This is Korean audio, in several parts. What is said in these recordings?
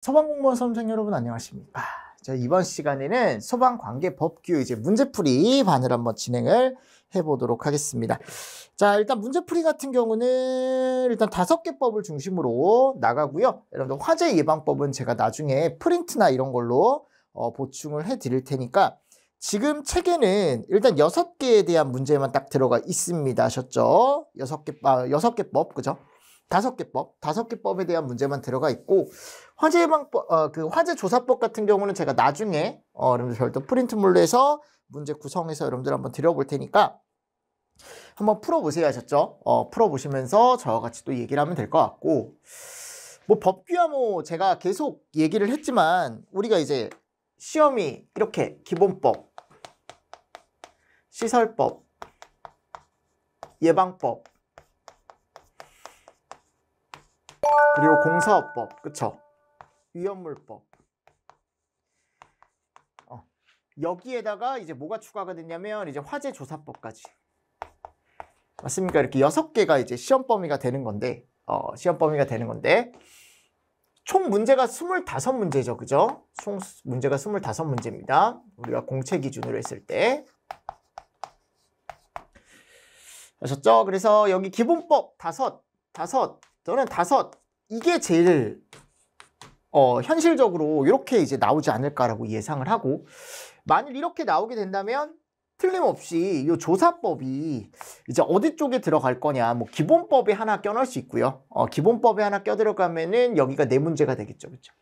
소방공무원 선생 여러분 안녕하십니까 자, 이번 시간에는 소방관계법규 이제 문제풀이 반을 한번 진행을 해보도록 하겠습니다 자 일단 문제풀이 같은 경우는 일단 다섯 개 법을 중심으로 나가고요 여러분들 화재 예방법은 제가 나중에 프린트나 이런 걸로 어, 보충을 해 드릴 테니까 지금 책에는 일단 여섯 개에 대한 문제만 딱 들어가 있습니다 하셨죠 여섯 개 6개, 아, 개법 그죠 다섯 개법, 다섯 개법에 대한 문제만 들어가 있고 화재 예방법, 어, 그 화재 조사법 같은 경우는 제가 나중에 어, 여러분들 별도 프린트물로 해서 문제 구성해서 여러분들 한번 드려볼 테니까 한번 풀어보세요 하셨죠? 어, 풀어보시면서 저와 같이 또 얘기를 하면 될 것 같고 뭐 법규야 뭐 제가 계속 얘기를 했지만 우리가 이제 시험이 이렇게 기본법, 시설법, 예방법 그리고 공사업법, 그쵸? 위험물법. 어. 여기에다가 이제 뭐가 추가가 됐냐면 이제 화재조사법까지. 맞습니까? 이렇게 여섯 개가 이제 시험 범위가 되는 건데, 어, 시험 범위가 되는 건데, 총 문제가 25문제죠. 그죠? 총 문제가 25문제입니다. 우리가 공채 기준으로 했을 때. 아셨죠? 그래서 여기 기본법 다섯, 다섯, 저는 다섯, 이게 제일 어, 현실적으로 이렇게 이제 나오지 않을까라고 예상을 하고 만일 이렇게 나오게 된다면 틀림없이 이 조사법이 이제 어디 쪽에 들어갈 거냐 뭐 기본법에 하나 껴넣을 수 있고요 어, 기본법에 하나 껴들어가면은 여기가 내 문제가 되겠죠 그죠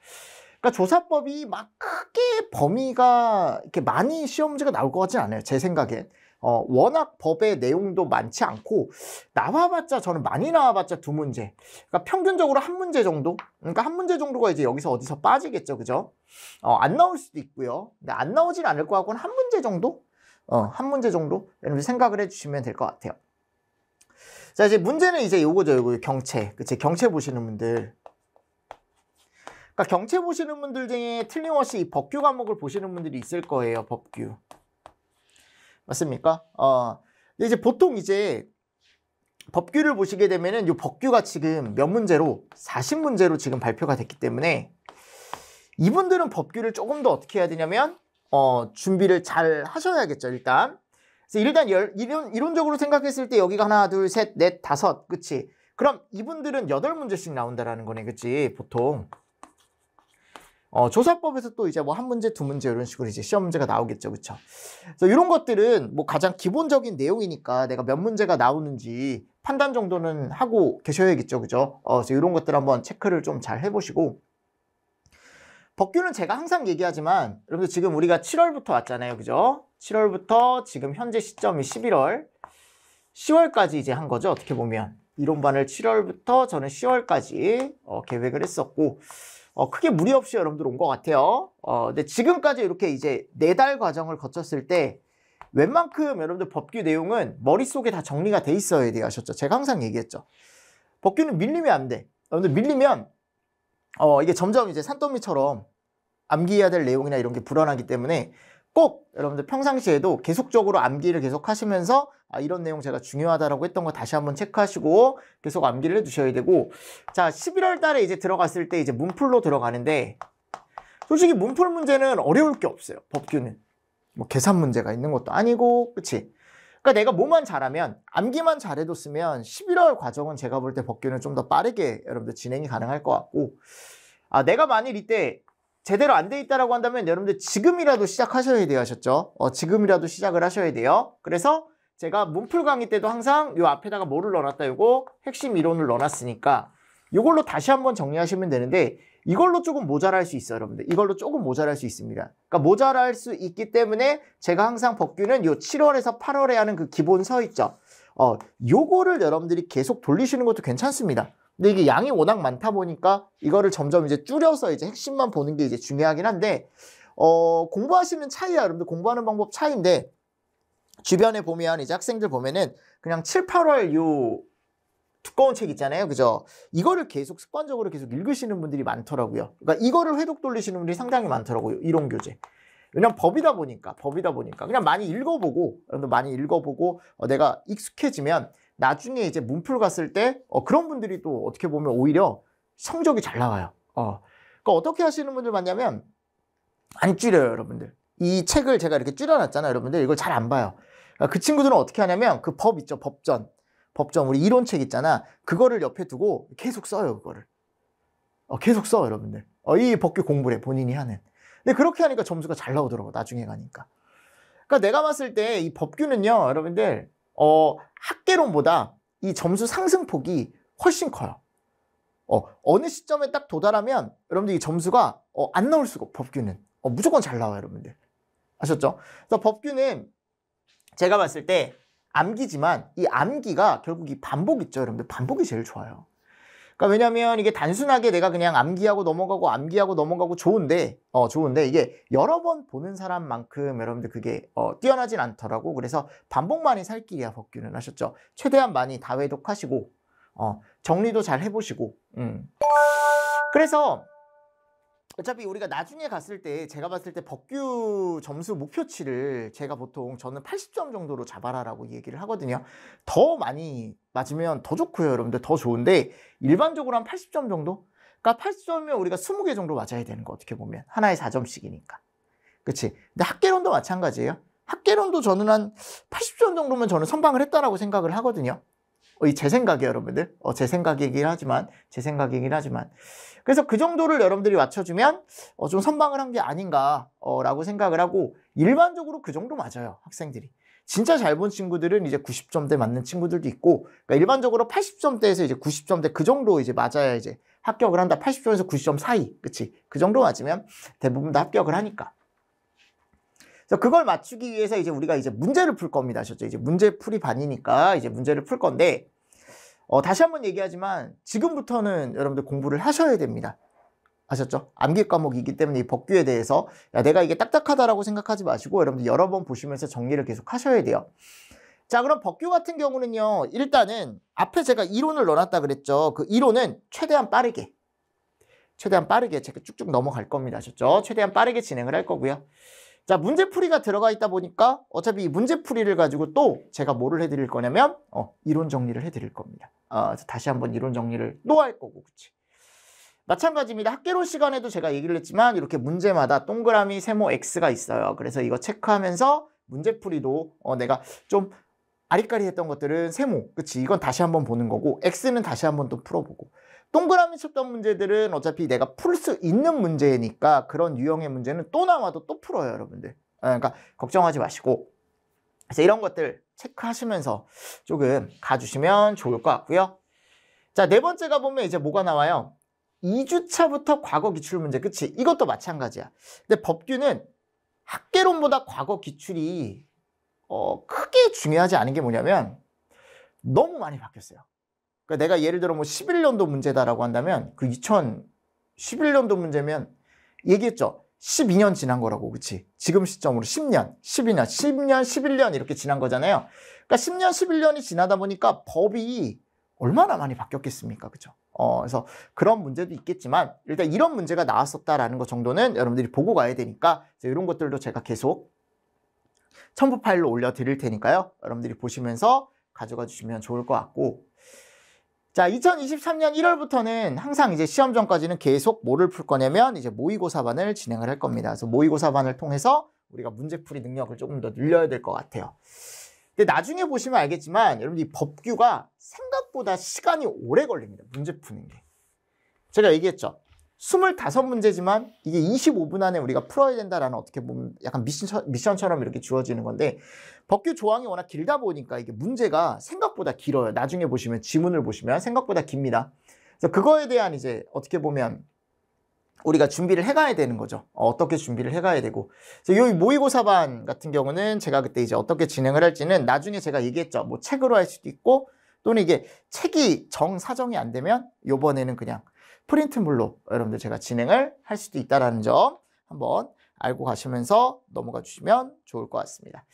그러니까 조사법이 막 크게 범위가 이렇게 많이 시험 문제가 나올 것 같진 않아요 제 생각엔 어, 워낙 법의 내용도 많지 않고 나와봤자 저는 많이 나와봤자 두 문제 그러니까 평균적으로 한 문제 정도 그러니까 한 문제 정도가 이제 여기서 어디서 빠지겠죠 그죠 어, 안 나올 수도 있고요 근데 안 나오진 않을 거하고는 한 문제 정도 어, 한 문제 정도 여러분 생각을 해주시면 될 것 같아요 자 이제 문제는 이제 요거죠 요거 경채 그치 경채 보시는 분들 그러니까 경채 보시는 분들 중에 틀림없이 이 법규 과목을 보시는 분들이 있을 거예요 법규 맞습니까? 어. 근데 이제 보통 이제 법규를 보시게 되면은 이 법규가 지금 몇 문제로 40문제로 지금 발표가 됐기 때문에 이분들은 법규를 조금 더 어떻게 해야 되냐면 어, 준비를 잘 하셔야겠죠 일단 그래서 일단 열, 이론, 이론적으로 생각했을 때 여기가 하나 둘 셋 넷 다섯 그치 그럼 이분들은 여덟 문제씩 나온다라는 거네 그치 보통 어, 조사법에서 또 이제 뭐 한 문제, 두 문제 이런 식으로 이제 시험 문제가 나오겠죠. 그쵸? 그래서 이런 것들은 뭐 가장 기본적인 내용이니까 내가 몇 문제가 나오는지 판단 정도는 하고 계셔야겠죠. 그죠? 어, 그래서 이런 것들 한번 체크를 좀 잘 해보시고. 법규는 제가 항상 얘기하지만 여러분들 지금 우리가 7월부터 왔잖아요. 그죠? 7월부터 지금 현재 시점이 11월 10월까지 이제 한 거죠. 어떻게 보면 이론반을 7월부터 저는 10월까지 어, 계획을 했었고 어, 크게 무리 없이 여러분들 온 것 같아요. 어, 근데 지금까지 이렇게 이제 네 달 과정을 거쳤을 때 웬만큼 여러분들 법규 내용은 머릿속에 다 정리가 돼 있어야 돼요. 하셨죠? 제가 항상 얘기했죠. 법규는 밀리면 안 돼. 여러분들 밀리면 어, 이게 점점 이제 산더미처럼 암기해야 될 내용이나 이런 게 불안하기 때문에 꼭 여러분들 평상시에도 계속적으로 암기를 계속 하시면서 아, 이런 내용 제가 중요하다라고 했던 거 다시 한번 체크하시고 계속 암기를 해두셔야 되고 자 11월 달에 이제 들어갔을 때 이제 문풀로 들어가는데 솔직히 문풀 문제는 어려울 게 없어요 법규는 뭐 계산 문제가 있는 것도 아니고 그치 그러니까 내가 뭐만 잘하면 암기만 잘해뒀으면 11월 과정은 제가 볼 때 법규는 좀 더 빠르게 여러분들 진행이 가능할 것 같고 아 내가 만일 이때 제대로 안 돼 있다라고 한다면 여러분들 지금이라도 시작하셔야 돼요 하셨죠? 어, 지금이라도 시작을 하셔야 돼요. 그래서 제가 문풀 강의 때도 항상 요 앞에다가 뭐를 넣어놨다 요거 핵심 이론을 넣어놨으니까 요걸로 다시 한번 정리하시면 되는데 이걸로 조금 모자랄 수 있어요 여러분들 이걸로 조금 모자랄 수 있습니다 그러니까 모자랄 수 있기 때문에 제가 항상 법규는 요 7월에서 8월에 하는 그 기본 서 있죠 어 요거를 여러분들이 계속 돌리시는 것도 괜찮습니다 근데 이게 양이 워낙 많다 보니까 이거를 점점 이제 줄여서 이제 핵심만 보는 게 이제 중요하긴 한데 어 공부하시는 차이야 여러분들 공부하는 방법 차이인데 주변에 보면 이제 학생들 보면은 그냥 7, 8월 요 두꺼운 책 있잖아요. 그죠? 이거를 계속 습관적으로 계속 읽으시는 분들이 많더라고요. 그러니까 이거를 회독 돌리시는 분들이 상당히 많더라고요. 이론 교재. 왜냐면 법이다 보니까, 법이다 보니까. 그냥 많이 읽어보고, 여러분들 많이 읽어보고, 어, 내가 익숙해지면 나중에 이제 문풀 갔을 때 어, 그런 분들이 또 어떻게 보면 오히려 성적이 잘 나와요. 어. 그러니까 어떻게 하시는 분들 많냐면 안 줄여요, 여러분들. 이 책을 제가 이렇게 줄여놨잖아요, 여러분들. 이걸 잘 안 봐요. 그러니까 그 친구들은 어떻게 하냐면 그 법 있죠, 법전. 법전 우리 이론책 있잖아. 그거를 옆에 두고 계속 써요, 그거를. 어, 계속 써, 여러분들. 어, 이 법규 공부를 해, 본인이 하는. 근데 그렇게 하니까 점수가 잘 나오더라고, 나중에 가니까. 그러니까 내가 봤을 때 이 법규는요, 여러분들, 어, 학계론보다 이 점수 상승폭이 훨씬 커요. 어, 어느 시점에 딱 도달하면 여러분들 이 점수가 어, 안 나올 수가 없어요. 법규는 어, 무조건 잘 나와요 여러분들 아셨죠? 그래서 법규는 제가 봤을 때 암기지만 이 암기가 결국 이 반복 있죠 여러분들 반복이 제일 좋아요 그러니까 왜냐면 이게 단순하게 내가 그냥 암기하고 넘어가고 암기하고 넘어가고 좋은데 어 좋은데 이게 여러 번 보는 사람만큼 여러분들 그게 어 뛰어나진 않더라고. 그래서 반복만이 살 길이야 법규는 하셨죠. 최대한 많이 다외독하시고 어 정리도 잘 해보시고. 음. 그래서 어차피 우리가 나중에 갔을 때 제가 봤을 때 법규 점수 목표치를 제가 보통 저는 80점 정도로 잡아라라고 얘기를 하거든요. 더 많이 맞으면 더 좋고요, 여러분들 더 좋은데 일반적으로 한 80점 정도? 그러니까 80점이면 우리가 20개 정도 맞아야 되는 거 어떻게 보면 하나에 4점씩이니까. 그치? 근데 학계론도 마찬가지예요. 학계론도 저는 한 80점 정도면 저는 선방을 했다라고 생각을 하거든요. 어, 이제 생각이 여러분들. 어, 제 생각이긴 하지만, 제 생각이긴 하지만. 그래서 그 정도를 여러분들이 맞춰주면 어, 좀 선방을 한 게 아닌가라고 어, 생각을 하고 일반적으로 그 정도 맞아요. 학생들이. 진짜 잘 본 친구들은 이제 90점대 맞는 친구들도 있고 그러니까 일반적으로 80점대에서 이제 90점대 그 정도 이제 맞아야 이제 합격을 한다. 80점에서 90점 사이. 그치? 그 정도 맞으면 대부분 다 합격을 하니까. 그래서 그걸 맞추기 위해서 이제 우리가 이제 문제를 풀 겁니다. 아셨죠? 이제 문제 풀이 반이니까 이제 문제를 풀 건데 어, 다시 한번 얘기하지만 지금부터는 여러분들 공부를 하셔야 됩니다. 아셨죠? 암기 과목이기 때문에 이 법규에 대해서 야, 내가 이게 딱딱하다라고 생각하지 마시고 여러분들 여러 번 보시면서 정리를 계속 하셔야 돼요. 자 그럼 법규 같은 경우는요 일단은 앞에 제가 이론을 넣어놨다 그랬죠 그 이론은 최대한 빠르게 최대한 빠르게 제가 쭉쭉 넘어갈 겁니다 아셨죠? 최대한 빠르게 진행을 할 거고요 자 문제풀이가 들어가 있다 보니까 어차피 이 문제풀이를 가지고 또 제가 뭐를 해드릴 거냐면 어, 이론 정리를 해드릴 겁니다. 어, 다시 한번 이론 정리를 또 할 거고 그치? 마찬가지입니다. 학계론 시간에도 제가 얘기를 했지만 이렇게 문제마다 동그라미, 세모, x가 있어요. 그래서 이거 체크하면서 문제풀이도 어, 내가 좀 아리까리 했던 것들은 세모, 그치? 이건 다시 한번 보는 거고 x는 다시 한번 또 풀어보고 동그라미 쳤던 문제들은 어차피 내가 풀 수 있는 문제니까 그런 유형의 문제는 또 나와도 또 풀어요 여러분들 아, 그러니까 걱정하지 마시고 그래서 이런 것들 체크하시면서 조금 가주시면 좋을 것 같고요 자 네 번째 가보면 이제 뭐가 나와요 2주차부터 과거 기출 문제 그치? 이것도 마찬가지야 근데 법규는 학계론보다 과거 기출이 어, 크게 중요하지 않은 게 뭐냐면 너무 많이 바뀌었어요 그러니까 내가 예를 들어 뭐 11년도 문제다라고 한다면 그 2011년도 문제면 얘기했죠. 12년 지난 거라고 그치 지금 시점으로 10년, 12년, 10년, 11년 이렇게 지난 거잖아요. 그러니까 10년, 11년이 지나다 보니까 법이 얼마나 많이 바뀌었겠습니까? 그죠? 어, 그래서 그런 문제도 있겠지만 일단 이런 문제가 나왔었다라는 것 정도는 여러분들이 보고 가야 되니까 이런 것들도 제가 계속 첨부 파일로 올려 드릴 테니까요. 여러분들이 보시면서 가져가 주시면 좋을 것 같고 자, 2023년 1월부터는 항상 이제 시험 전까지는 계속 뭐를 풀 거냐면 이제 모의고사반을 진행을 할 겁니다. 그래서 모의고사반을 통해서 우리가 문제풀이 능력을 조금 더 늘려야 될 것 같아요. 근데 나중에 보시면 알겠지만 여러분 이 법규가 생각보다 시간이 오래 걸립니다. 문제 푸는 게. 제가 얘기했죠. 25문제지만 이게 25분 안에 우리가 풀어야 된다라는 어떻게 보면 약간 미션, 미션처럼 이렇게 주어지는 건데 법규 조항이 워낙 길다 보니까 이게 문제가 생각보다 길어요. 나중에 보시면 지문을 보시면 생각보다 깁니다. 그래서 그거에 대한 이제 어떻게 보면 우리가 준비를 해가야 되는 거죠. 어, 떻게 준비를 해가야 되고. 그래서 이 모의고사반 같은 경우는 제가 그때 이제 어떻게 진행을 할지는 나중에 제가 얘기했죠. 뭐 책으로 할 수도 있고 또는 이게 책이 정 사정이 안 되면 요번에는 그냥 프린트물로 여러분들 제가 진행을 할 수도 있다라는 점 한번 알고 가시면서 넘어가 주시면 좋을 것 같습니다.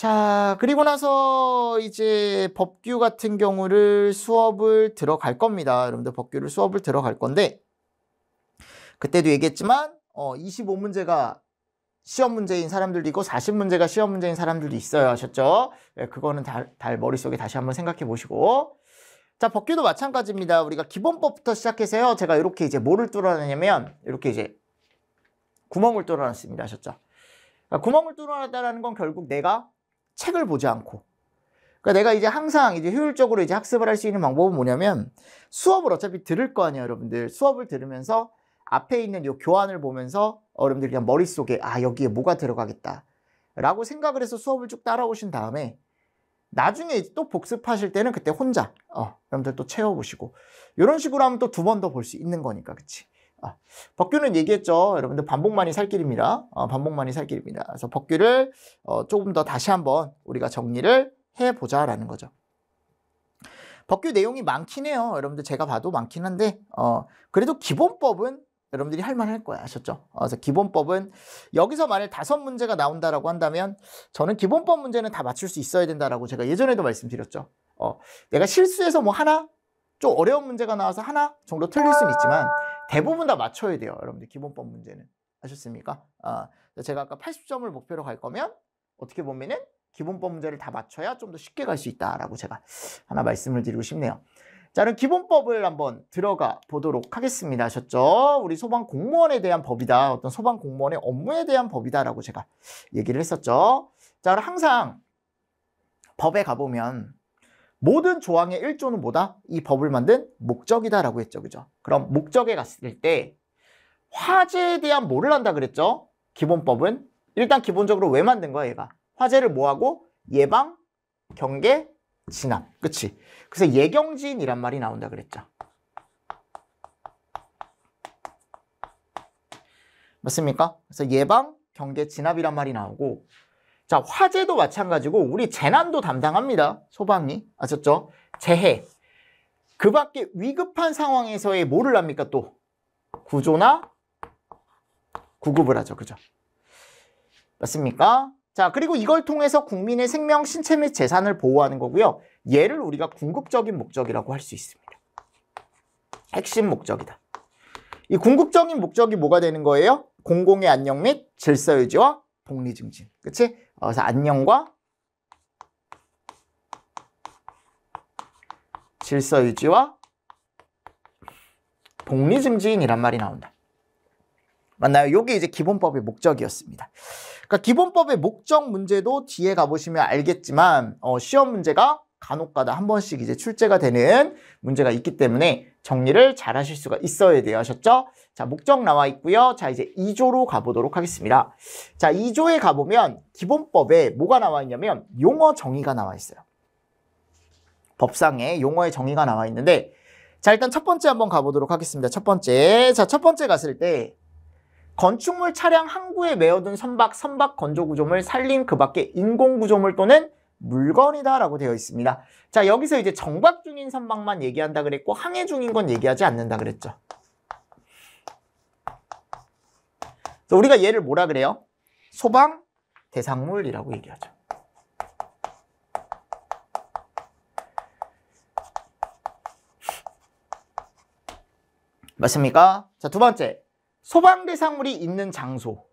자, 그리고 나서 이제 법규 같은 경우를 수업을 들어갈 겁니다. 여러분들 법규를 수업을 들어갈 건데 그때도 얘기했지만 어, 25문제가 시험 문제인 사람들도 있고 40문제가 시험 문제인 사람들도 있어요. 아셨죠? 네, 그거는 달, 달 머릿속에 다시 한번 생각해 보시고 자, 법규도 마찬가지입니다. 우리가 기본법부터 시작해서요. 제가 이렇게 이제 뭐를 뚫어내냐면 이렇게 이제 구멍을 뚫어놨습니다. 아셨죠? 그러니까 구멍을 뚫어놨다는 건 결국 내가 책을 보지 않고. 그러니까 내가 이제 항상 이제 효율적으로 이제 학습을 할 수 있는 방법은 뭐냐면 수업을 어차피 들을 거아니야 여러분들. 수업을 들으면서 앞에 있는 요 교환을 보면서 여러분들 그냥 머릿속에 아, 여기에 뭐가 들어가겠다. 라고 생각을 해서 수업을 쭉 따라오신 다음에 나중에 또 복습하실 때는 그때 혼자 어, 여러분들 또 채워보시고 이런 식으로 하면 또 두 번 더 볼 수 있는 거니까 그치 아, 법규는 얘기했죠. 여러분들 반복만이 살 길입니다. 어, 반복만이 살 길입니다. 그래서 법규를 어, 조금 더 다시 한번 우리가 정리를 해보자라는 거죠. 법규 내용이 많긴 해요. 여러분들 제가 봐도 많긴 한데 어, 그래도 기본법은 여러분들이 할만할 거야 아셨죠? 어, 그래서 기본법은 여기서 만일 다섯 문제가 나온다라고 한다면 저는 기본법 문제는 다 맞출 수 있어야 된다라고 제가 예전에도 말씀드렸죠. 어, 내가 실수해서 뭐 하나 좀 어려운 문제가 나와서 하나 정도 틀릴 수는 있지만 대부분 다 맞춰야 돼요. 여러분들 기본법 문제는. 아셨습니까? 아, 제가 아까 80점을 목표로 갈 거면 어떻게 보면은 기본법 문제를 다 맞춰야 좀 더 쉽게 갈 수 있다라고 제가 하나 말씀을 드리고 싶네요. 자, 그럼 기본법을 한번 들어가 보도록 하겠습니다. 아셨죠? 우리 소방 공무원에 대한 법이다. 어떤 소방 공무원의 업무에 대한 법이다라고 제가 얘기를 했었죠. 자, 그럼 항상 법에 가보면 모든 조항의 일조는 뭐다? 이 법을 만든 목적이다라고 했죠. 그죠? 그럼 목적에 갔을 때 화재에 대한 뭐를 한다 그랬죠? 기본법은 일단 기본적으로 왜 만든 거야 얘가? 화재를 뭐하고? 예방, 경계, 진압. 그치? 그래서 예경진이란 말이 나온다 그랬죠. 맞습니까? 그래서 예방, 경계, 진압이란 말이 나오고 자, 화재도 마찬가지고 우리 재난도 담당합니다. 소방이. 아셨죠? 재해. 그 밖에 위급한 상황에서의 뭐를 합니까 또? 구조나 구급을 하죠. 그죠? 맞습니까? 자, 그리고 이걸 통해서 국민의 생명, 신체 및 재산을 보호하는 거고요. 얘를 우리가 궁극적인 목적이라고 할 수 있습니다. 핵심 목적이다. 이 궁극적인 목적이 뭐가 되는 거예요? 공공의 안녕 및 질서 유지와 복리 증진. 그치? 어, 그래서 안녕과 질서 유지와 복리 증진이란 말이 나온다. 맞나요? 요게 이제 기본법의 목적이었습니다. 그러니까 기본법의 목적 문제도 뒤에 가보시면 알겠지만 어, 시험 문제가 간혹가다 한 번씩 이제 출제가 되는 문제가 있기 때문에 정리를 잘 하실 수가 있어야 돼요. 하셨죠? 자, 목적 나와 있고요. 자, 이제 2조로 가보도록 하겠습니다. 자, 2조에 가보면 기본법에 뭐가 나와 있냐면 용어 정의가 나와 있어요. 법상에 용어의 정의가 나와 있는데 자, 일단 첫 번째 한번 가보도록 하겠습니다. 첫 번째. 자, 첫 번째 갔을 때 건축물 차량 항구에 메어둔 선박, 선박 건조 구조물, 살림그 밖에 인공 구조물 또는 물건이다라고 되어 있습니다. 자, 여기서 이제 정박 중인 선박만 얘기한다 그랬고 항해 중인 건 얘기하지 않는다 그랬죠. 그래서 우리가 얘를 뭐라 그래요? 소방 대상물이라고 얘기하죠. 맞습니까? 자, 두 번째. 소방 대상물이 있는 장소.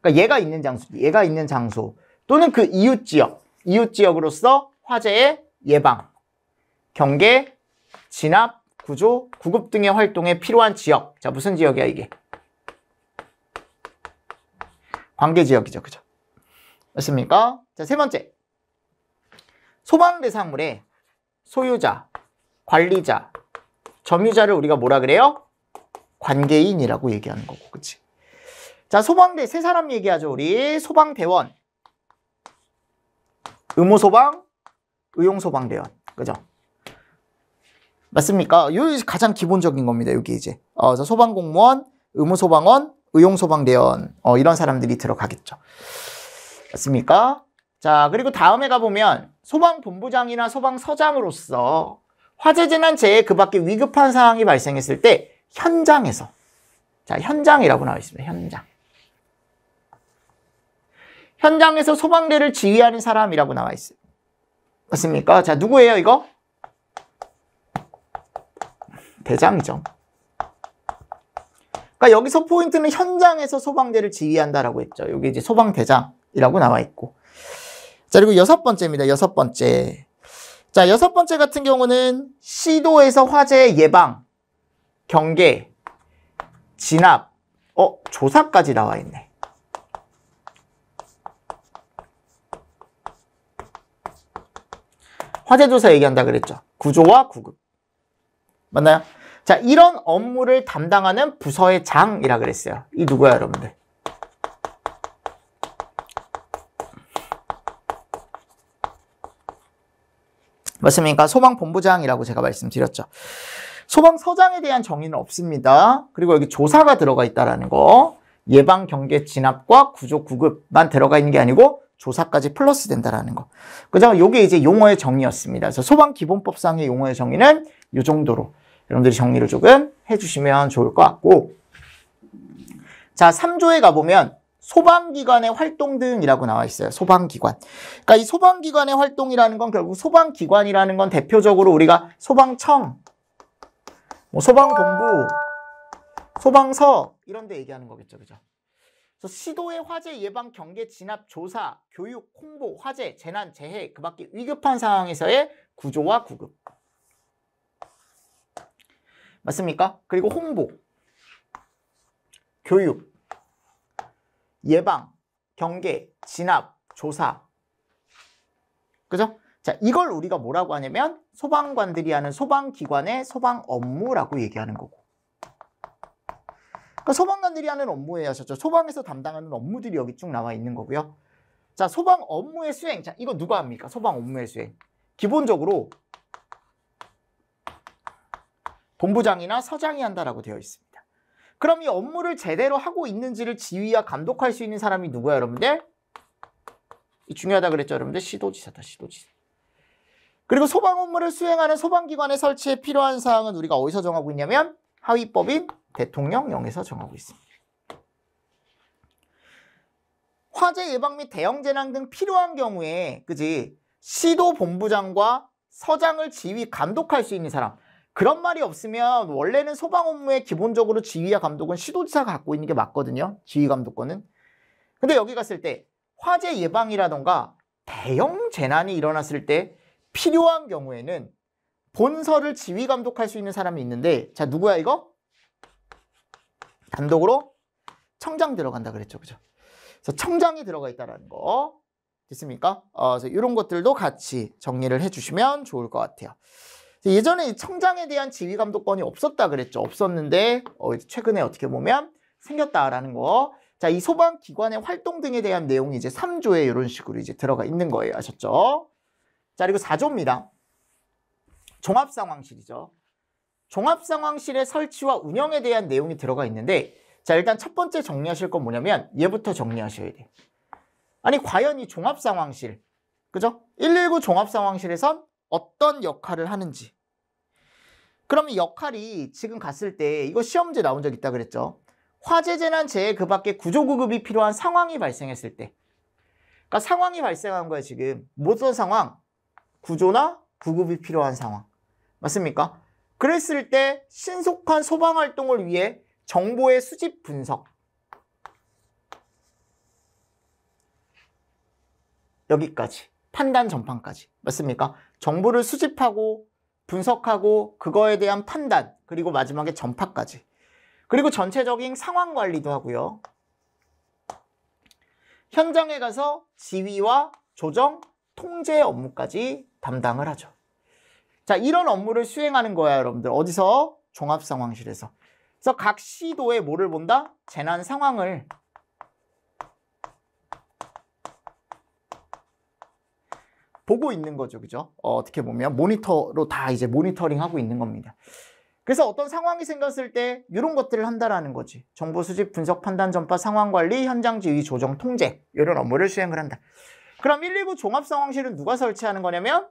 그러니까 얘가 있는 장소, 얘가 있는 장소. 또는 그 이웃 지역, 이웃 지역으로서 화재의 예방, 경계, 진압, 구조, 구급 등의 활동에 필요한 지역. 자, 무슨 지역이야 이게? 관계 지역이죠, 그죠? 맞습니까? 자, 세 번째. 소방 대상물의 소유자, 관리자, 점유자를 우리가 뭐라 그래요? 관계인이라고 얘기하는 거고, 그치? 자, 소방대, 세 사람 얘기하죠, 우리. 소방대원, 의무소방, 의용소방대원. 그죠? 맞습니까? 요 가장 기본적인 겁니다. 여기 이제. 어, 소방공무원, 의무소방원, 의용소방대원. 어, 이런 사람들이 들어가겠죠. 맞습니까? 자, 그리고 다음에 가보면 소방본부장이나 소방서장으로서 화재재난재해 그 밖에 위급한 상황이 발생했을 때 현장에서 자, 현장이라고 나와 있습니다. 현장. 현장에서 소방대를 지휘하는 사람이라고 나와 있어요. 맞습니까? 자, 누구예요, 이거? 대장이죠. 그러니까 여기서 포인트는 현장에서 소방대를 지휘한다라고 했죠. 여기 이제 소방대장이라고 나와 있고. 자, 그리고 여섯 번째입니다. 여섯 번째. 자, 여섯 번째 같은 경우는 시도에서 화재 예방, 경계, 진압, 어, 조사까지 나와 있네. 화재조사 얘기한다 그랬죠. 구조와 구급. 맞나요? 자, 이런 업무를 담당하는 부서의 장이라 그랬어요. 이 누구야, 여러분들? 맞습니까? 소방본부장이라고 제가 말씀드렸죠. 소방서장에 대한 정의는 없습니다. 그리고 여기 조사가 들어가 있다는 라 거. 예방, 경계, 진압과 구조, 구급만 들어가 있는 게 아니고 조사까지 플러스 된다라는 거. 그죠? 요게 이제 용어의 정의였습니다. 그래서 소방 기본법상의 용어의 정의는 요 정도로 여러분들이 정리를 조금 해주시면 좋을 것 같고 자 3조에 가보면 소방기관의 활동 등이라고 나와 있어요. 소방기관. 그러니까 이 소방기관의 활동이라는 건 결국 소방기관이라는 건 대표적으로 우리가 소방청, 뭐 소방본부, 소방서 이런 데 얘기하는 거겠죠. 그죠? 그래서 시도의 화재 예방 경계 진압 조사, 교육, 홍보, 화재, 재난, 재해 그 밖에 위급한 상황에서의 구조와 구급. 맞습니까? 그리고 홍보, 교육, 예방, 경계, 진압, 조사. 그죠? 자, 이걸 우리가 뭐라고 하냐면 소방관들이 하는 소방기관의 소방 업무라고 얘기하는 거고. 그러니까 소방관들이 하는 업무에하셨죠 소방에서 담당하는 업무들이 여기 쭉 나와 있는 거고요. 자, 소방 업무의 수행. 자, 이거 누가 합니까? 소방 업무의 수행. 기본적으로 본부장이나 서장이 한다라고 되어 있습니다. 그럼 이 업무를 제대로 하고 있는지를 지휘와 감독할 수 있는 사람이 누구야, 여러분들? 중요하다 그랬죠, 여러분들? 시도지사다, 시도지사. 그리고 소방 업무를 수행하는 소방기관의 설치에 필요한 사항은 우리가 어디서 정하고 있냐면 하위법인 대통령령에서 정하고 있습니다. 화재 예방 및 대형 재난 등 필요한 경우에 그지 시도 본부장과 서장을 지휘 감독할 수 있는 사람 그런 말이 없으면 원래는 소방 업무의 기본적으로 지휘와 감독은 시도지사가 갖고 있는 게 맞거든요. 지휘 감독권은. 근데 여기 갔을 때 화재 예방이라던가 대형 재난이 일어났을 때 필요한 경우에는 본서를 지휘 감독할 수 있는 사람이 있는데 자 누구야 이거? 단독으로 청장 들어간다 그랬죠. 그죠? 그래서 청장이 들어가 있다라는 거. 됐습니까? 어, 그래서 이런 것들도 같이 정리를 해주시면 좋을 것 같아요. 예전에 청장에 대한 지휘 감독권이 없었다 그랬죠. 없었는데 어, 최근에 어떻게 보면 생겼다라는 거. 자, 이 소방 기관의 활동 등에 대한 내용이 이제 3조에 이런 식으로 이제 들어가 있는 거예요. 아셨죠? 자, 그리고 4조입니다. 종합상황실이죠. 종합상황실의 설치와 운영에 대한 내용이 들어가 있는데 자 일단 첫 번째 정리하실 건 뭐냐면 얘부터 정리하셔야 돼요. 아니 과연 이 종합상황실 그죠? 119 종합상황실에선 어떤 역할을 하는지 그러면 역할이 지금 갔을 때 이거 시험제 나온 적 있다 그랬죠? 화재, 재난, 재해 그 밖에 구조구급이 필요한 상황이 발생했을 때 그러니까 상황이 발생한 거예요 지금 모든 상황 구조나 구급이 필요한 상황 맞습니까? 그랬을 때 신속한 소방활동을 위해 정보의 수집 분석 여기까지 판단 전판까지 맞습니까? 정보를 수집하고 분석하고 그거에 대한 판단 그리고 마지막에 전파까지 그리고 전체적인 상황 관리도 하고요 현장에 가서 지휘와 조정, 통제 업무까지 담당을 하죠 자, 이런 업무를 수행하는 거야, 여러분들. 어디서? 종합상황실에서. 그래서 각 시도에 뭐를 본다? 재난 상황을 보고 있는 거죠, 그죠? 어, 떻게 보면 모니터로 다 이제 모니터링하고 있는 겁니다. 그래서 어떤 상황이 생겼을 때 이런 것들을 한다라는 거지. 정보 수집, 분석, 판단, 전파, 상황 관리, 현장 지휘, 조정, 통제 이런 업무를 수행을 한다. 그럼 119 종합 상황실은 누가 설치하는 거냐면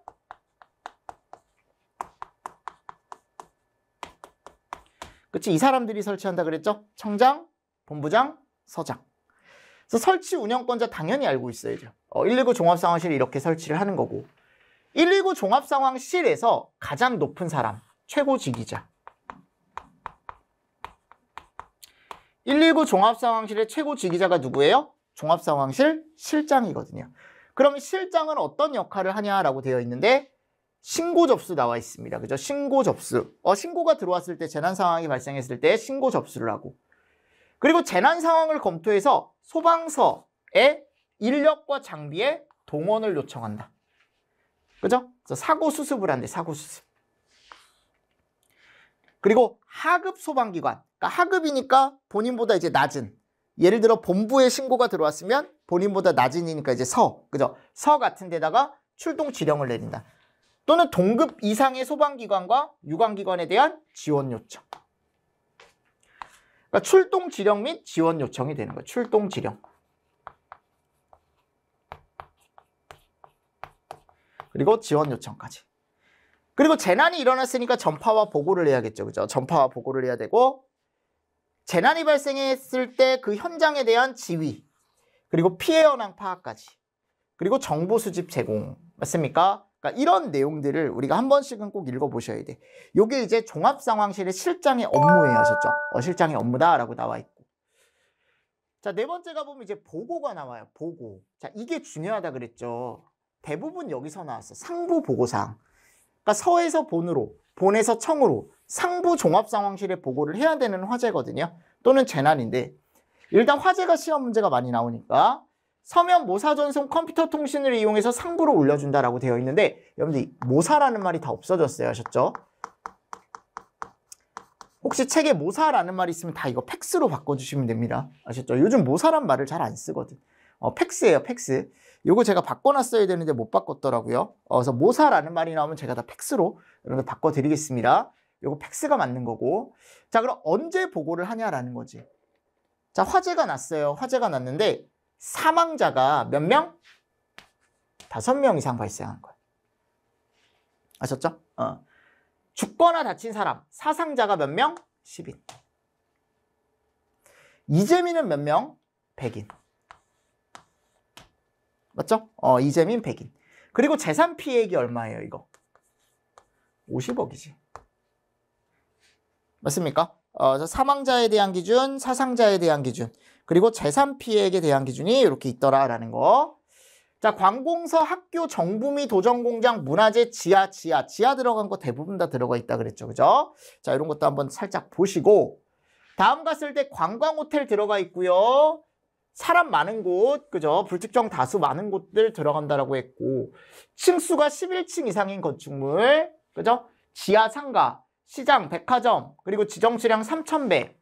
그치? 이 사람들이 설치한다 그랬죠? 청장, 본부장, 서장. 그래서 설치 운영권자 당연히 알고 있어야죠. 어, 119 종합상황실 이렇게 설치를 하는 거고 119 종합상황실에서 가장 높은 사람, 최고직이자 119 종합상황실의 최고직이자가 누구예요? 종합상황실 실장이거든요. 그럼 실장은 어떤 역할을 하냐라고 되어 있는데 신고 접수 나와 있습니다. 그죠? 신고 접수. 어, 신고가 들어왔을 때 재난 상황이 발생했을 때 신고 접수를 하고 그리고 재난 상황을 검토해서 소방서에 인력과 장비에 동원을 요청한다. 그죠? 사고 수습을 한대, 사고 수습. 그리고 하급 소방기관. 그러니까 하급이니까 본인보다 이제 낮은. 예를 들어 본부에 신고가 들어왔으면 본인보다 낮은이니까 이제 서. 그죠? 서 같은 데다가 출동 지령을 내린다. 또는 동급 이상의 소방기관과 유관기관에 대한 지원 요청. 그러니까 출동 지령 및 지원 요청이 되는 거예요. 출동 지령. 그리고 지원 요청까지. 그리고 재난이 일어났으니까 전파와 보고를 해야겠죠. 그죠? 전파와 보고를 해야 되고 재난이 발생했을 때 그 현장에 대한 지휘 그리고 피해 현황 파악까지 그리고 정보 수집 제공 맞습니까? 그러니까 이런 내용들을 우리가 한 번씩은 꼭 읽어보셔야 돼. 요게 이제 종합상황실의 실장의 업무에 하셨죠. 어, 실장의 업무다라고 나와 있고. 자, 네 번째가 보면 이제 보고가 나와요. 보고. 자, 이게 중요하다 그랬죠. 대부분 여기서 나왔어. 상부 보고사항. 그러니까 서에서 본으로, 본에서 청으로 상부 종합상황실의 보고를 해야 되는 화제거든요. 또는 재난인데 일단 화제가 시험 문제가 많이 나오니까 서면 모사 전송 컴퓨터 통신을 이용해서 상부로 올려준다라고 되어 있는데 여러분들 모사라는 말이 다 없어졌어요. 아셨죠? 혹시 책에 모사라는 말이 있으면 다 이거 팩스로 바꿔주시면 됩니다. 아셨죠? 요즘 모사란 말을 잘 안 쓰거든. 어, 팩스예요, 팩스. 요거 제가 바꿔놨어야 되는데 못 바꿨더라고요. 어, 그래서 모사라는 말이 나오면 제가 다 팩스로 여러분 바꿔드리겠습니다. 요거 팩스가 맞는 거고. 자, 그럼 언제 보고를 하냐라는 거지. 자, 화재가 났어요. 화재가 났는데 사망자가 몇 명? 다섯 명 이상 발생한 거예요. 아셨죠? 어. 죽거나 다친 사람, 사상자가 몇 명? 10인. 이재민은 몇 명? 100인. 맞죠? 어, 이재민 100인. 그리고 재산 피해액이 얼마예요, 이거? 50억이지. 맞습니까? 어, 사망자에 대한 기준, 사상자에 대한 기준. 그리고 재산 피해액에 대한 기준이 이렇게 있더라라는 거. 자, 관공서, 학교, 정부 및도정공장 문화재, 지하, 지하, 지하 들어간 거 대부분 다 들어가 있다 그랬죠. 그죠? 자, 이런 것도 한번 살짝 보시고 다음 갔을 때 관광 호텔 들어가 있고요. 사람 많은 곳, 그죠? 불특정 다수 많은 곳들 들어간다라고 했고 층수가 11층 이상인 건축물, 그죠? 지하 상가, 시장, 백화점, 그리고 지정 수량 3,100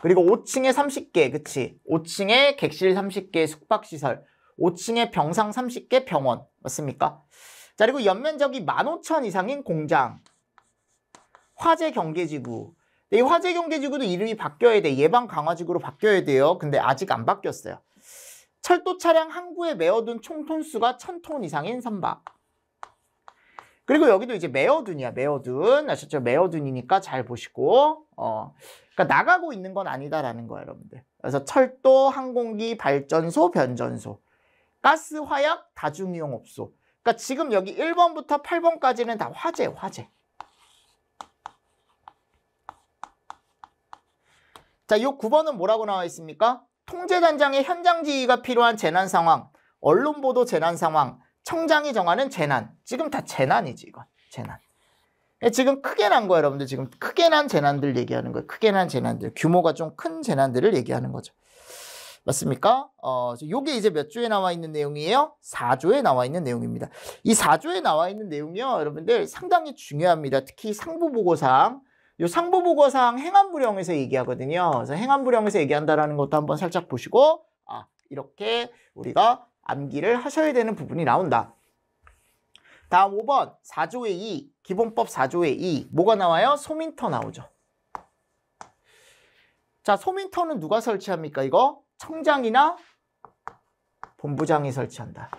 그리고 5층에 30개, 그치? 5층에 객실 30개 숙박시설, 5층에 병상 30개 병원, 맞습니까? 자, 그리고 연면적이 15,000 이상인 공장, 화재 경계지구. 이 화재 경계지구도 이름이 바뀌어야 돼. 예방 강화지구로 바뀌어야 돼요. 근데 아직 안 바뀌었어요. 철도 차량 항구에 메어둔 총톤수가 1000톤 이상인 선박. 그리고 여기도 이제 메어둔이야, 메어둔. 아셨죠? 메어둔이니까 잘 보시고, 어. 그러니까 나가고 있는 건 아니다라는 거야, 여러분들. 그래서 철도, 항공기, 발전소, 변전소. 가스, 화약, 다중이용 업소. 그러니까 지금 여기 1번부터 8번까지는 다 화재, 화재. 자, 이 9번은 뭐라고 나와 있습니까? 통제단장의 현장 지휘가 필요한 재난 상황, 언론 보도 재난 상황, 청장이 정하는 재난. 지금 다 재난이지, 이건. 재난. 예, 지금 크게 난 거야, 여러분들. 지금 크게 난 재난들 얘기하는 거예요. 크게 난 재난들. 규모가 좀 큰 재난들을 얘기하는 거죠. 맞습니까? 어, 요게 이제 몇 조에 나와 있는 내용이에요? 4조에 나와 있는 내용입니다. 이 4조에 나와 있는 내용이요, 여러분들 상당히 중요합니다. 특히 상부보고사항. 요 상부보고사항 행안부령에서 얘기하거든요. 그래서 행안부령에서 얘기한다라는 것도 한번 살짝 보시고, 아, 이렇게 우리가 암기를 하셔야 되는 부분이 나온다. 다음 5번 4조의 2 기본법 4조의 2 뭐가 나와요? 소민터 나오죠. 자 소민터는 누가 설치합니까 이거? 청장이나 본부장이 설치한다.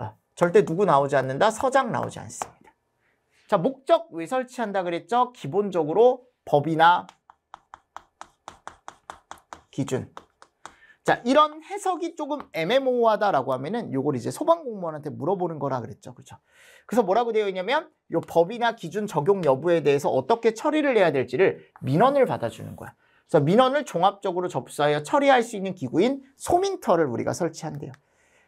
어, 절대 누구 나오지 않는다? 서장 나오지 않습니다. 자 목적 왜 설치한다 그랬죠? 기본적으로 법이나 기준 자, 이런 해석이 조금 애매모호하다라고 하면은 요걸 이제 소방 공무원한테 물어보는 거라 그랬죠. 그렇죠. 그래서 뭐라고 되어 있냐면 요 법이나 기준 적용 여부에 대해서 어떻게 처리를 해야 될지를 민원을 받아주는 거야. 그래서 민원을 종합적으로 접수하여 처리할 수 있는 기구인 소민터를 우리가 설치한대요.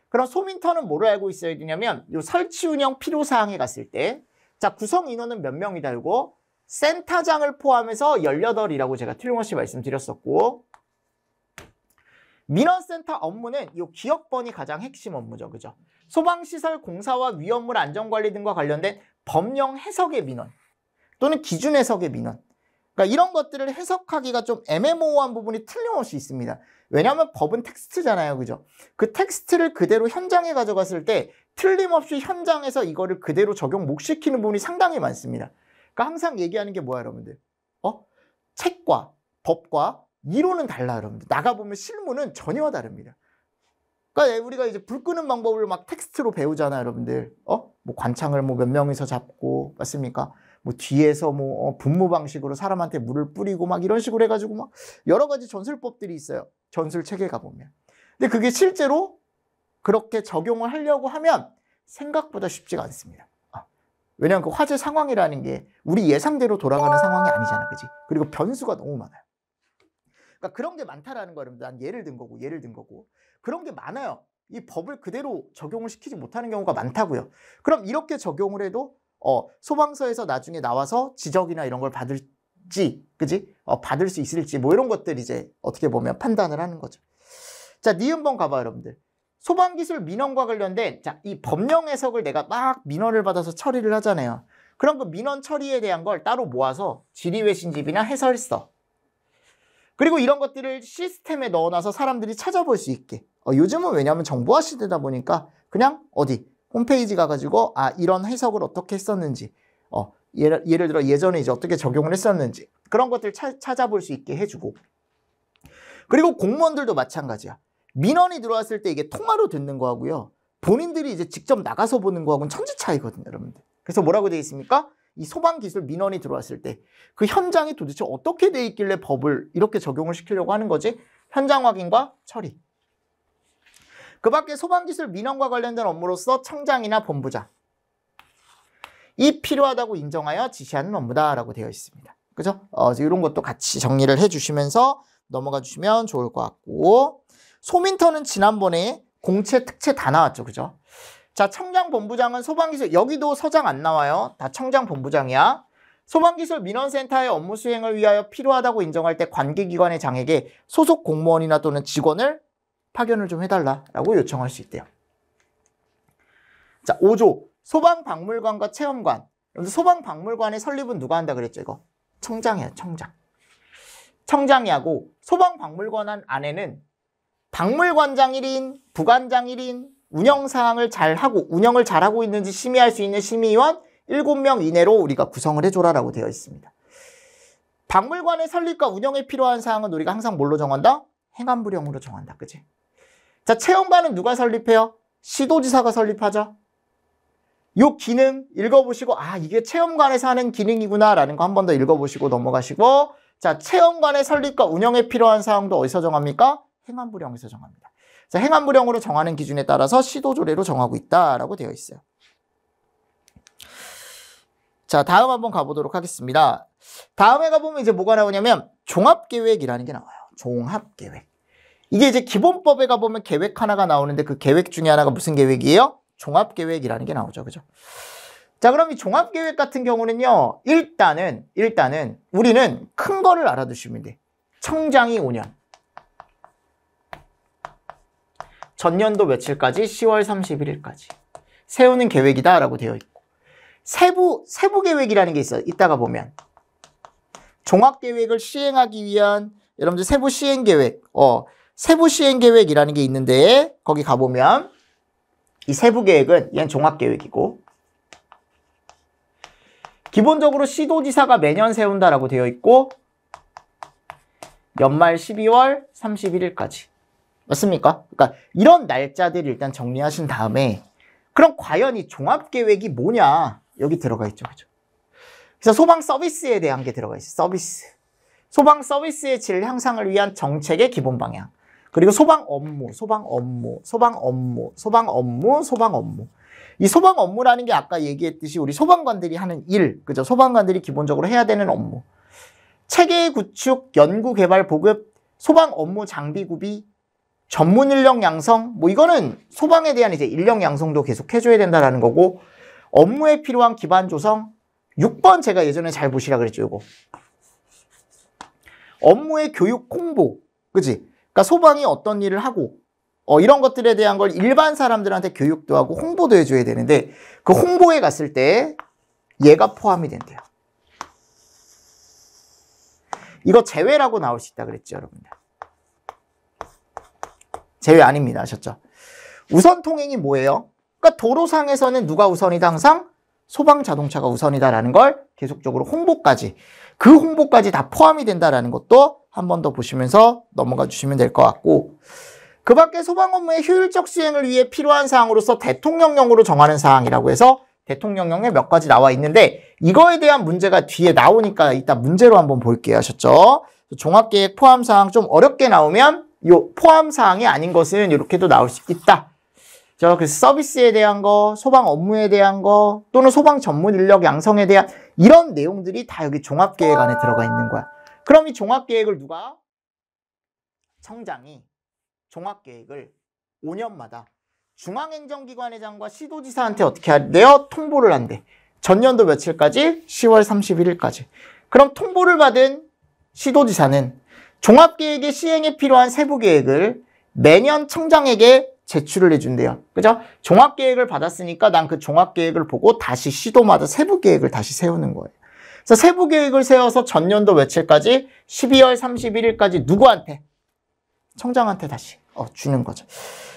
그럼 소민터는 뭐를 알고 있어야 되냐면 요 설치 운영 필요 사항에 갔을 때 자, 구성 인원은 몇 명이다 이거 센터장을 포함해서 열여덟이라고 제가 틀림없이 말씀드렸었고 민원센터 업무는 이 기억번이 가장 핵심 업무죠. 그죠? 소방시설 공사와 위험물 안전관리 등과 관련된 법령 해석의 민원 또는 기준 해석의 민원 그러니까 이런 것들을 해석하기가 좀 애매모호한 부분이 틀림없이 있습니다. 왜냐하면 법은 텍스트잖아요. 그죠? 그 텍스트를 그대로 현장에 가져갔을 때 틀림없이 현장에서 이거를 그대로 적용 못 시키는 부분이 상당히 많습니다. 그러니까 항상 얘기하는 게 뭐야 여러분들? 어? 책과 법과 이론은 달라 요 여러분들. 나가보면 실무는 전혀 다릅니다. 그러니까 예, 우리가 이제 불 끄는 방법을 막 텍스트로 배우잖아 요 여러분들. 어? 뭐 관창을 뭐 몇 명이서 잡고 맞습니까? 뭐 뒤에서 뭐 어, 분무 방식으로 사람한테 물을 뿌리고 막 이런 식으로 해가지고 막 여러 가지 전술법들이 있어요. 전술 체계가 보면. 근데 그게 실제로 그렇게 적용을 하려고 하면 생각보다 쉽지가 않습니다. 아, 왜냐하면 그 화재 상황이라는 게 우리 예상대로 돌아가는 상황이 아니잖아, 그지? 그리고 변수가 너무 많아요. 그러니까 그런 게 많다라는 거예요. 난 예를 든 거고 예를 든 거고 그런 게 많아요. 이 법을 그대로 적용을 시키지 못하는 경우가 많다고요. 그럼 이렇게 적용을 해도 어, 소방서에서 나중에 나와서 지적이나 이런 걸 받을지, 그지? 어, 받을 수 있을지 뭐 이런 것들 이제 어떻게 보면 판단을 하는 거죠. 자, 니은번 가봐 여러분들. 소방기술 민원과 관련된 자, 이 법령 해석을 내가 막 민원을 받아서 처리를 하잖아요. 그럼 그 민원 처리에 대한 걸 따로 모아서 지리외신집이나 해설서 그리고 이런 것들을 시스템에 넣어놔서 사람들이 찾아볼 수 있게. 어, 요즘은 왜냐하면 정보화 시대다 보니까 그냥 어디 홈페이지 가가지고 아 이런 해석을 어떻게 했었는지 어, 예를, 예를 들어 예전에 이제 어떻게 적용을 했었는지 그런 것들 차, 찾아볼 수 있게 해주고 그리고 공무원들도 마찬가지야. 민원이 들어왔을 때 이게 통화로 듣는 거하고요. 본인들이 이제 직접 나가서 보는 거하고는 천지 차이거든요, 여러분들. 그래서 뭐라고 되어 있습니까? 이 소방 기술 민원이 들어왔을 때 그 현장이 도대체 어떻게 돼 있길래 법을 이렇게 적용을 시키려고 하는 거지? 현장 확인과 처리. 그 밖에 소방 기술 민원과 관련된 업무로서 청장이나 본부장 이 필요하다고 인정하여 지시하는 업무다라고 되어 있습니다. 그죠? 어, 이런 것도 같이 정리를 해주시면서 넘어가 주시면 좋을 것 같고 소민터는 지난번에 공채 특채 다 나왔죠, 그죠? 자, 청장본부장은 소방기술, 여기도 서장 안 나와요. 다 청장본부장이야. 소방기술 민원센터의 업무 수행을 위하여 필요하다고 인정할 때 관계기관의 장에게 소속 공무원이나 또는 직원을 파견을 좀 해달라라고 요청할 수 있대요. 자, 5조. 소방박물관과 체험관. 소방박물관의 설립은 누가 한다 그랬죠, 이거? 청장이야, 청장. 청장이하고 소방박물관 안에는 박물관장 1인, 부관장 1인, 운영 사항을 잘하고 운영을 잘하고 있는지 심의할 수 있는 심의위원 7명 이내로 우리가 구성을 해줘라라고 되어 있습니다. 박물관의 설립과 운영에 필요한 사항은 우리가 항상 뭘로 정한다? 행안부령으로 정한다. 그지? 자, 체험관은 누가 설립해요? 시도지사가 설립하죠. 요 기능 읽어보시고 아 이게 체험관에서 하는 기능이구나 라는 거 한 번 더 읽어보시고 넘어가시고 자 체험관의 설립과 운영에 필요한 사항도 어디서 정합니까? 행안부령에서 정합니다. 행안부령으로 정하는 기준에 따라서 시도조례로 정하고 있다라고 되어 있어요. 자, 다음 한번 가보도록 하겠습니다. 다음에 가보면 이제 뭐가 나오냐면 종합계획이라는 게 나와요. 종합계획. 이게 이제 기본법에 가보면 계획 하나가 나오는데 그 계획 중에 하나가 무슨 계획이에요? 종합계획이라는 게 나오죠. 그죠? 자, 그럼 이 종합계획 같은 경우는요, 일단은, 일단은 우리는 큰 거를 알아두시면 돼. 청장이 5년, 전년도 며칠까지 10월 31일까지 세우는 계획이다 라고 되어 있고 세부, 세부 계획이라는 게 있어요. 이따가 보면 종합 계획을 시행하기 위한 여러분들 세부 시행 계획 어 세부 시행 계획이라는 게 있는데 거기 가보면 이 세부 계획은 얘는 종합 계획이고 기본적으로 시도지사가 매년 세운다라고 되어 있고 연말 12월 31일까지 맞습니까? 그러니까 이런 날짜들을 일단 정리하신 다음에 그럼 과연 이 종합계획이 뭐냐 여기 들어가 있죠. 그죠? 그래서 소방 서비스에 대한 게 들어가 있어요. 서비스. 소방 서비스의 질 향상을 위한 정책의 기본 방향. 그리고 소방 업무, 소방 업무, 소방 업무, 소방 업무, 소방 업무. 이 소방 업무라는 게 아까 얘기했듯이 우리 소방관들이 하는 일, 그죠? 소방관들이 기본적으로 해야 되는 업무. 체계 구축, 연구 개발 보급, 소방 업무 장비 구비, 전문 인력 양성 뭐 이거는 소방에 대한 이제 인력 양성도 계속 해줘야 된다라는 거고 업무에 필요한 기반 조성 6번 제가 예전에 잘 보시라 그랬죠 이거 업무의 교육 홍보 그지 그러니까 소방이 어떤 일을 하고 어, 이런 것들에 대한 걸 일반 사람들한테 교육도 하고 홍보도 해줘야 되는데 그 홍보에 갔을 때 얘가 포함이 된대요 이거 제외라고 나올 수 있다 그랬죠 여러분들 제외 아닙니다. 아셨죠? 우선 통행이 뭐예요? 그러니까 도로상에서는 누가 우선이다 항상 소방 자동차가 우선이다라는 걸 계속적으로 홍보까지 그 홍보까지 다 포함이 된다라는 것도 한 번 더 보시면서 넘어가 주시면 될 것 같고 그 밖에 소방 업무의 효율적 수행을 위해 필요한 사항으로서 대통령령으로 정하는 사항이라고 해서 대통령령에 몇 가지 나와 있는데 이거에 대한 문제가 뒤에 나오니까 이따 문제로 한번 볼게요 하셨죠? 종합계획 포함 사항 좀 어렵게 나오면 요 포함 사항이 아닌 것은 이렇게도 나올 수 있다. 저그 서비스에 대한 거, 소방 업무에 대한 거, 또는 소방 전문 인력 양성에 대한 이런 내용들이 다 여기 종합계획 안에 들어가 있는 거야. 그럼 이 종합계획을 누가? 청장이 종합계획을 5년마다 중앙행정기관회장과 시도지사한테 어떻게 하래요? 통보를 한대. 전년도 며칠까지? 10월 31일까지. 그럼 통보를 받은 시도지사는 종합계획의 시행에 필요한 세부계획을 매년 청장에게 제출을 해준대요. 그죠? 종합계획을 받았으니까 난 그 종합계획을 보고 다시 시도마다 세부계획을 다시 세우는 거예요. 그래서 세부계획을 세워서 전년도 며칠까지 12월 31일까지 누구한테? 청장한테 다시 어, 주는 거죠.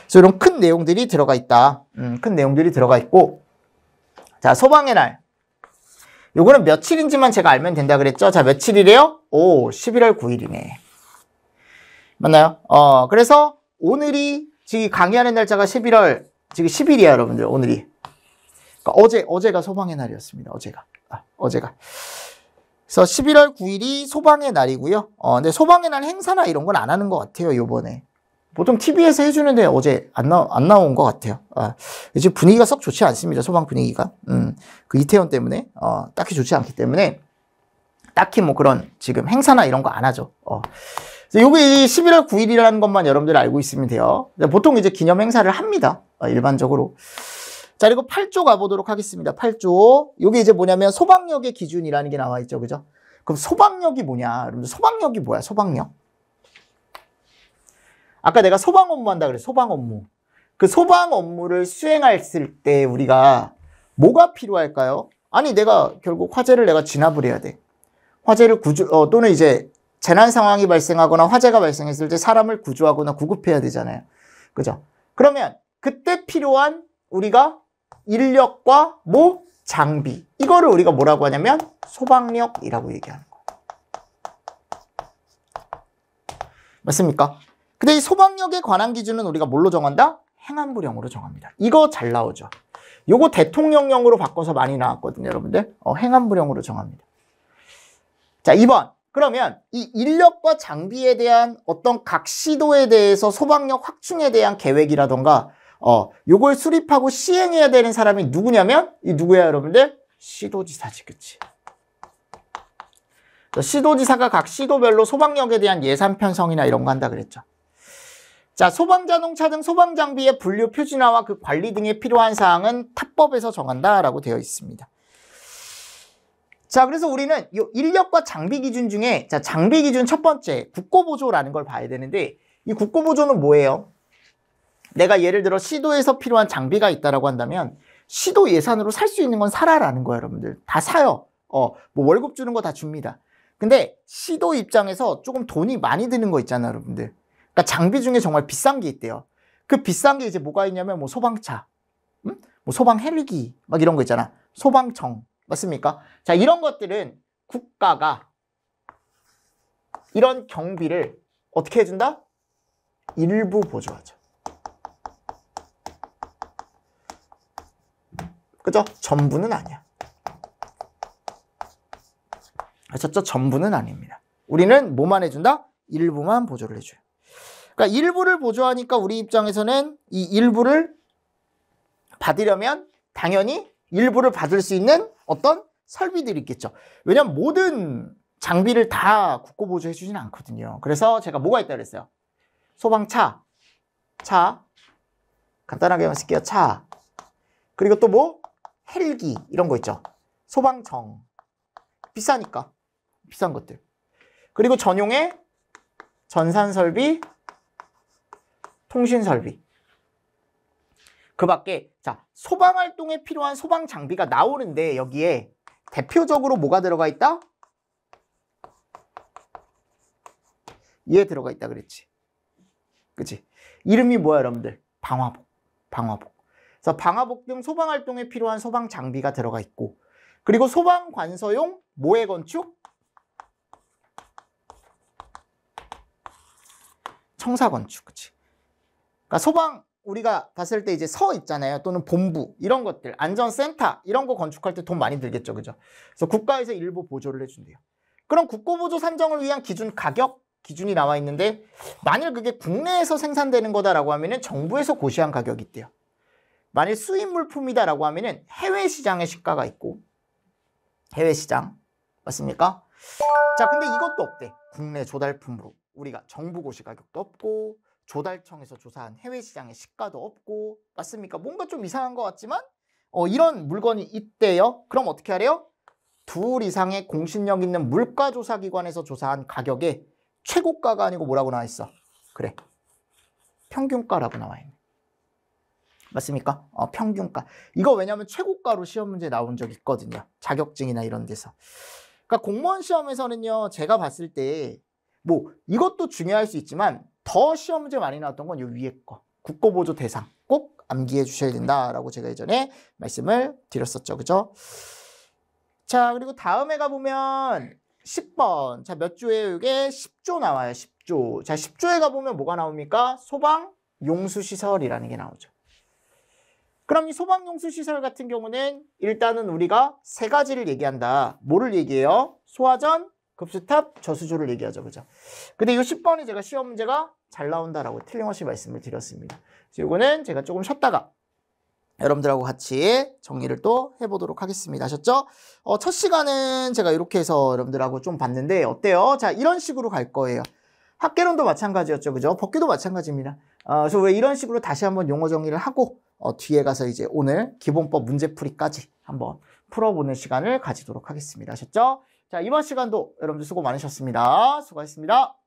그래서 이런 큰 내용들이 들어가 있다. 음, 큰 내용들이 들어가 있고 자 소방의 날 요거는 며칠인지만 제가 알면 된다 그랬죠? 자 며칠이래요? 오 11월 9일이네. 맞나요? 어, 그래서 오늘이 지금 강의하는 날짜가 11월 지금 10일이야, 여러분들. 오늘이. 그러니까 어제 어제가 소방의 날이었습니다. 어제가. 아, 어제가. 그래서 11월 9일이 소방의 날이고요. 어, 근데 소방의 날 행사나 이런 건 안 하는 것 같아요, 요번에. 보통 TV에서 해주는데 어제 안, 나, 안 나온 것 같아요. 아, 지금 분위기가 썩 좋지 않습니다. 소방 분위기가. 음, 그 이태원 때문에, 어, 딱히 좋지 않기 때문에, 딱히 뭐 그런 지금 행사나 이런 거 안 하죠. 어. 이게 11월 9일이라는 것만 여러분들 알고 있으면 돼요. 보통 이제 기념 행사를 합니다. 어, 일반적으로. 자, 그리고 8조 가보도록 하겠습니다. 8조. 이게 이제 뭐냐면 소방력의 기준이라는 게 나와 있죠. 그죠? 그럼 소방력이 뭐냐? 여러분들 소방력이 뭐야? 소방력. 아까 내가 소방 업무 한다 그래. 소방 업무. 그 소방 업무를 수행했을 때 우리가 뭐가 필요할까요? 아니, 내가 결국 화재를 내가 진압을 해야 돼. 화재를 구조, 어, 또는 이제 재난 상황이 발생하거나 화재가 발생했을 때 사람을 구조하거나 구급해야 되잖아요. 그죠? 그러면 그때 필요한 우리가 인력과 뭐 장비 이거를 우리가 뭐라고 하냐면 소방력이라고 얘기하는 거. 맞습니까? 근데 이 소방력에 관한 기준은 우리가 뭘로 정한다? 행안부령으로 정합니다. 이거 잘 나오죠. 요거 대통령령으로 바꿔서 많이 나왔거든요, 여러분들. 어, 행안부령으로 정합니다. 자, 2번. 그러면 이 인력과 장비에 대한 어떤 각 시도에 대해서 소방력 확충에 대한 계획이라던가 어, 요걸 수립하고 시행해야 되는 사람이 누구냐면 이 누구야 여러분들? 시도지사지 그치? 시도지사가 각 시도별로 소방력에 대한 예산 편성이나 이런 거 한다 그랬죠. 자, 소방자동차 등 소방장비의 분류 표준화와 그 관리 등에 필요한 사항은 탑법에서 정한다라고 되어 있습니다. 자, 그래서 우리는 이 인력과 장비 기준 중에 자, 장비 기준 첫 번째 국고보조라는 걸 봐야 되는데 이 국고보조는 뭐예요? 내가 예를 들어 시도에서 필요한 장비가 있다라고 한다면 시도 예산으로 살 수 있는 건 사라라는 거예요, 여러분들. 다 사요. 어, 뭐 월급 주는 거 다 줍니다. 근데 시도 입장에서 조금 돈이 많이 드는 거 있잖아요, 여러분들. 그러니까 장비 중에 정말 비싼 게 있대요. 그 비싼 게 이제 뭐가 있냐면 뭐 소방차, 음? 뭐 소방 헬기 막 이런 거 있잖아. 소방청, 맞습니까? 자, 이런 것들은 국가가 이런 경비를 어떻게 해준다? 일부 보조하죠. 그죠? 전부는 아니야. 아셨죠? 전부는 아닙니다. 우리는 뭐만 해준다? 일부만 보조를 해줘요. 그러니까 일부를 보조하니까 우리 입장에서는 이 일부를 받으려면 당연히 일부를 받을 수 있는 어떤 설비들이 있겠죠. 왜냐면 모든 장비를 다 국고 보조해 주진 않거든요. 그래서 제가 뭐가 있다 그랬어요. 소방차, 차, 간단하게만 쓸게요. 차. 그리고 또 뭐? 헬기 이런 거 있죠. 소방청. 비싸니까. 비싼 것들. 그리고 전용의 전산설비, 통신설비. 그 밖에 자 소방 활동에 필요한 소방 장비가 나오는데 여기에 대표적으로 뭐가 들어가 있다? 얘 들어가 있다 그랬지. 그치? 이름이 뭐야 여러분들? 방화복. 방화복. 그래서 방화복 등 소방 활동에 필요한 소방 장비가 들어가 있고 그리고 소방 관서용 모해 건축 청사 건축. 그치? 그러니까 소방 우리가 봤을 때 이제 서 있잖아요. 또는 본부 이런 것들, 안전센터 이런 거 건축할 때 돈 많이 들겠죠. 그죠? 그래서 국가에서 일부 보조를 해준대요. 그럼 국고보조 산정을 위한 기준 가격 기준이 나와 있는데 만일 그게 국내에서 생산되는 거다라고 하면은 정부에서 고시한 가격이 있대요. 만일 수입 물품이다라고 하면은 해외 시장의 시가가 있고 해외 시장 맞습니까? 자, 근데 이것도 없대. 국내 조달품으로 우리가 정부 고시 가격도 없고 조달청에서 조사한 해외 시장의 시가도 없고 맞습니까? 뭔가 좀 이상한 것 같지만 어, 이런 물건이 있대요. 그럼 어떻게 하래요? 둘 이상의 공신력 있는 물가조사기관에서 조사한 가격에 최고가가 아니고 뭐라고 나와 있어? 그래. 평균가라고 나와 있네. 맞습니까? 어, 평균가. 이거 왜냐면 최고가로 시험 문제 나온 적 있거든요. 자격증이나 이런 데서. 그러니까 공무원 시험에서는요, 제가 봤을 때, 뭐, 이것도 중요할 수 있지만, 더 시험 문제 많이 나왔던 건요 위에 거 국고보조 대상 꼭 암기해 주셔야 된다라고 제가 예전에 말씀을 드렸었죠. 그죠? 자 그리고 다음에 가보면 10번 자몇 조예요? 이게 10조 나와요. 10조 자 10조에 가보면 뭐가 나옵니까? 소방 용수시설이라는 게 나오죠. 그럼 이 소방용수시설 같은 경우는 일단은 우리가 세 가지를 얘기한다. 뭐를 얘기해요? 소화전, 급수탑, 저수조를 얘기하죠. 그죠? 근데 이 10번이 제가 시험 문제가 잘 나온다라고 틀림없이 말씀을 드렸습니다. 이거는 제가 조금 쉬었다가 여러분들하고 같이 정리를 또 해보도록 하겠습니다. 아셨죠? 어, 첫 시간은 제가 이렇게 해서 여러분들하고 좀 봤는데 어때요? 자, 이런 식으로 갈 거예요. 학계론도 마찬가지였죠. 그죠? 법규도 마찬가지입니다. 어, 그래서 왜 이런 식으로 다시 한번 용어 정리를 하고 어, 뒤에 가서 이제 오늘 기본법 문제풀이까지 한번 풀어보는 시간을 가지도록 하겠습니다. 아셨죠? 자, 이번 시간도 여러분들 수고 많으셨습니다. 수고하셨습니다.